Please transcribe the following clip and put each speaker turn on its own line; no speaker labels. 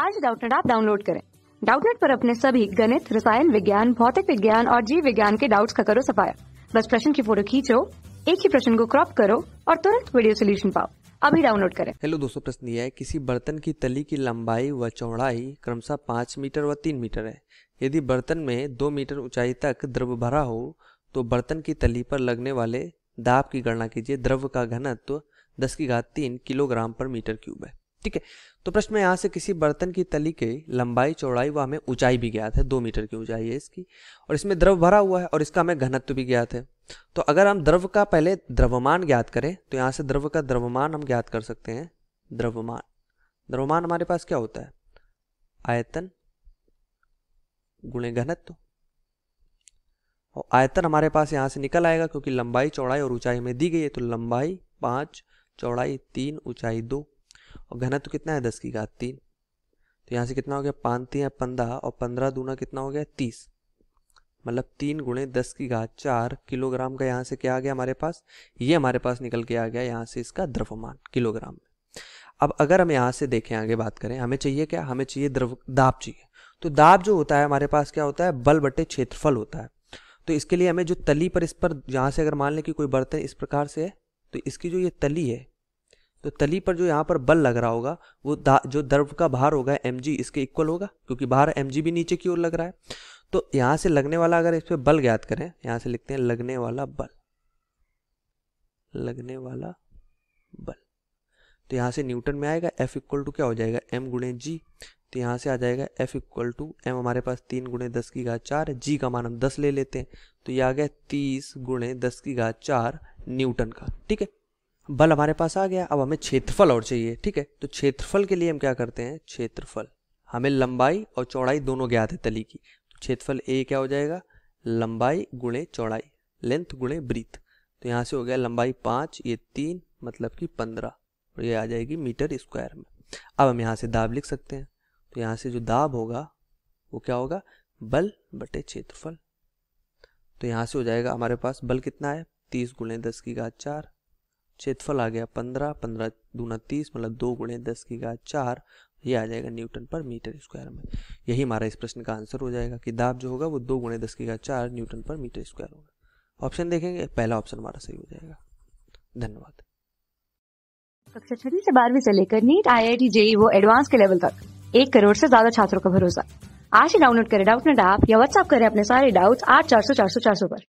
आज डाउटनेट आप डाउनलोड करें डाउटनेट पर अपने सभी गणित रसायन विज्ञान भौतिक विज्ञान और जीव विज्ञान के डाउट्स का करो सफाया बस प्रश्न की फोटो खींचो एक ही प्रश्न को क्रॉप करो और तुरंत वीडियो सोल्यूशन पाओ अभी डाउनलोड करें हेलो दोस्तों प्रश्न यह है किसी बर्तन की तली की लंबाई व चौड़ाई क्रमशः पाँच मीटर व तीन मीटर है यदि बर्तन में दो मीटर ऊंचाई तक द्रव भरा हो तो बर्तन की तली पर लगने वाले दाब की गणना कीजिए द्रव का घनत्व दस की घात तीन किलोग्राम पर मीटर क्यूब है ठीक है तो प्रश्न में यहाँ से किसी बर्तन की तली के लंबाई चौड़ाई व हमें ऊंचाई भी ज्ञात है दो मीटर की ऊंचाई है इसकी और इसमें द्रव भरा हुआ है और इसका हमें घनत्व भी ज्ञात है तो अगर हम द्रव का पहले द्रव्यमान ज्ञात करें तो यहाँ से द्रव का द्रव्यमान हम ज्ञात कर सकते हैं द्रव्यमान द्रव्यमान हमारे पास क्या होता है आयतन गुणे घनत्व और आयतन हमारे पास यहाँ से निकल आएगा क्योंकि लंबाई चौड़ाई और ऊंचाई हमें दी गई है तो लंबाई पाँच चौड़ाई तीन ऊंचाई दो और घनत्व कितना है दस की घात तीन तो यहाँ से कितना हो गया पाँच तीन पंद्रह और पंद्रह दूना कितना हो गया तीस मतलब तीन गुणे दस की घात चार किलोग्राम का यहाँ से क्या आ गया हमारे पास ये हमारे पास निकल के आ गया यहाँ से इसका द्रव्यमान किलोग्राम में अब अगर हम यहाँ से देखें आगे बात करें हमें चाहिए क्या हमें चाहिए द्रव दाब चाहिए तो दाब जो होता है हमारे पास क्या होता है बल बटे क्षेत्रफल होता है तो इसके लिए हमें जो तली पर इस पर यहाँ से अगर मान लें कि कोई बर्तन इस प्रकार से है तो इसकी जो ये तली है तो तली पर जो यहाँ पर बल लग रहा होगा वो जो द्रव का भार होगा एम इसके इक्वल होगा क्योंकि भार एम भी नीचे की ओर लग रहा है तो यहाँ से लगने वाला अगर इस पर बल ज्ञात करें यहाँ से लिखते हैं लगने वाला बल लगने वाला बल तो यहाँ से न्यूटन में आएगा एफ इक्वल टू क्या हो जाएगा एम गुणे जी तो यहाँ से आ जाएगा एफ इक्वल टू एम हमारे पास तीन गुणे दस की घात चार जी का मान हम दस ले लेते हैं तो ये आ गया तीस गुणे दस की घात चार न्यूटन का ठीक है बल हमारे पास आ गया अब हमें क्षेत्रफल और चाहिए ठीक है तो क्षेत्रफल के लिए हम क्या करते हैं क्षेत्रफल हमें लंबाई और चौड़ाई दोनों ज्ञात है तली की तो क्षेत्रफल ए क्या हो जाएगा लंबाई गुणे चौड़ाई लेंथ गुणे ब्रीथ तो यहाँ से हो गया लंबाई पाँच ये तीन मतलब कि पंद्रह और ये आ जाएगी मीटर स्क्वायर में अब हम यहाँ से दाब लिख सकते हैं तो यहाँ से जो दाब होगा वो क्या होगा बल बटे क्षेत्रफल तो यहाँ से हो जाएगा हमारे पास बल कितना है तीस गुणे दस की घात चार क्षेत्रफल आ गया पंद्रह पंद्रह दूना तीस मतलब दो गुणे दस की घात चार ये आ जाएगा न्यूटन पर मीटर स्क्वायर में यही हमारा इस प्रश्न का आंसर हो जाएगा कि दाब जो होगा वो दो गुणे दस की घात चार न्यूटन पर मीटर स्क्वायर होगा ऑप्शन देखेंगे पहला ऑप्शन हमारा सही हो जाएगा धन्यवाद कक्षा छठी से बारहवीं से लेकर NEET I I T JEE वो एडवांस के लेवल तक एक करोड़ से ज्यादा छात्रों का भरोसा आज ही डाउनलोड करें डाउट नेट ऐप या व्हाट्सअप करें अपने सारे डाउट्स आठ चार सौ चार सौ चार सौ पर